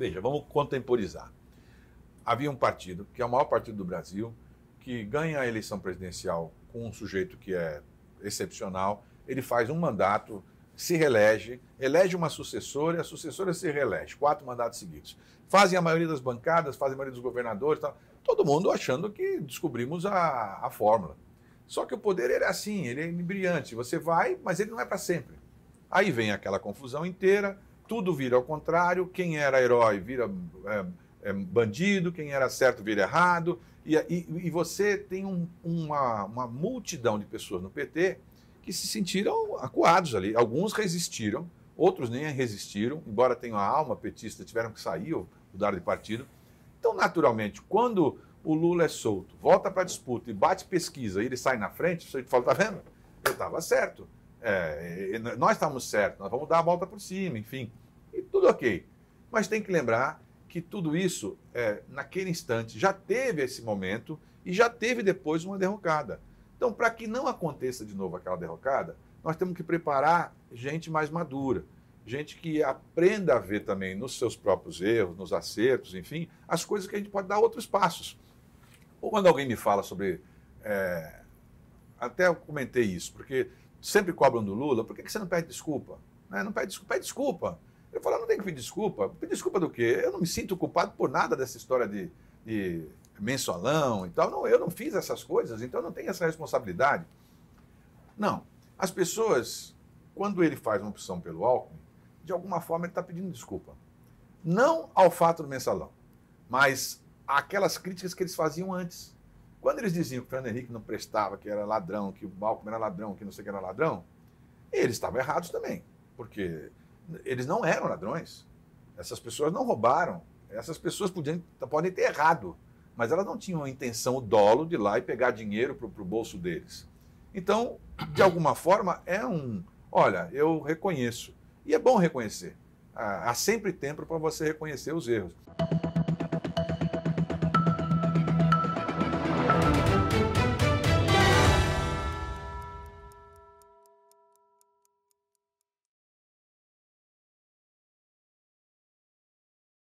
Veja, vamos contemporizar. Havia um partido, que é o maior partido do Brasil, que ganha a eleição presidencial com um sujeito que é excepcional, ele faz um mandato, se reelege, elege uma sucessora e a sucessora se reelege, quatro mandatos seguidos. Fazem a maioria das bancadas, fazem a maioria dos governadores, tal. todo mundo achando que descobrimos a, a fórmula. Só que o poder ele é assim, ele é brilhante, você vai, mas ele não é para sempre. Aí vem aquela confusão inteira, tudo vira ao contrário, quem era herói vira é, é, bandido, quem era certo vira errado, e, e, e você tem um, uma, uma multidão de pessoas no PT que se sentiram acuados ali. Alguns resistiram, outros nem resistiram, embora tenham a alma petista, tiveram que sair ou mudar de partido. Então, naturalmente, quando o Lula é solto, volta para a disputa e bate pesquisa e ele sai na frente, você fala, tá vendo? Eu estava certo. É, nós estávamos certos, nós vamos dar a volta por cima, enfim e tudo ok. Mas tem que lembrar que tudo isso, é, naquele instante, já teve esse momento e já teve depois uma derrocada. Então, para que não aconteça de novo aquela derrocada, nós temos que preparar gente mais madura, gente que aprenda a ver também nos seus próprios erros, nos acertos, enfim, as coisas que a gente pode dar outros passos. Ou quando alguém me fala sobre. É, até eu comentei isso, porque sempre cobram do Lula, por que você não pede desculpa? Né, não pede desculpa, pede desculpa. Eu falo, não tem que pedir desculpa. Pedir desculpa do quê? Eu não me sinto culpado por nada dessa história de, de mensalão e tal. Não, eu não fiz essas coisas, então eu não tenho essa responsabilidade. Não. As pessoas, quando ele faz uma opção pelo Alckmin, de alguma forma ele está pedindo desculpa. Não ao fato do mensalão, mas aquelas críticas que eles faziam antes. Quando eles diziam que o Fernando Henrique não prestava, que era ladrão, que o Alckmin era ladrão, que não sei o que era ladrão, eles estavam errados também. Porque eles não eram ladrões. Essas pessoas não roubaram. Essas pessoas podiam, podem ter errado, mas elas não tinham a intenção, o dolo de ir lá e pegar dinheiro para o bolso deles. Então, de alguma forma, é um. Olha, eu reconheço. E é bom reconhecer. Ah, há sempre tempo para você reconhecer os erros.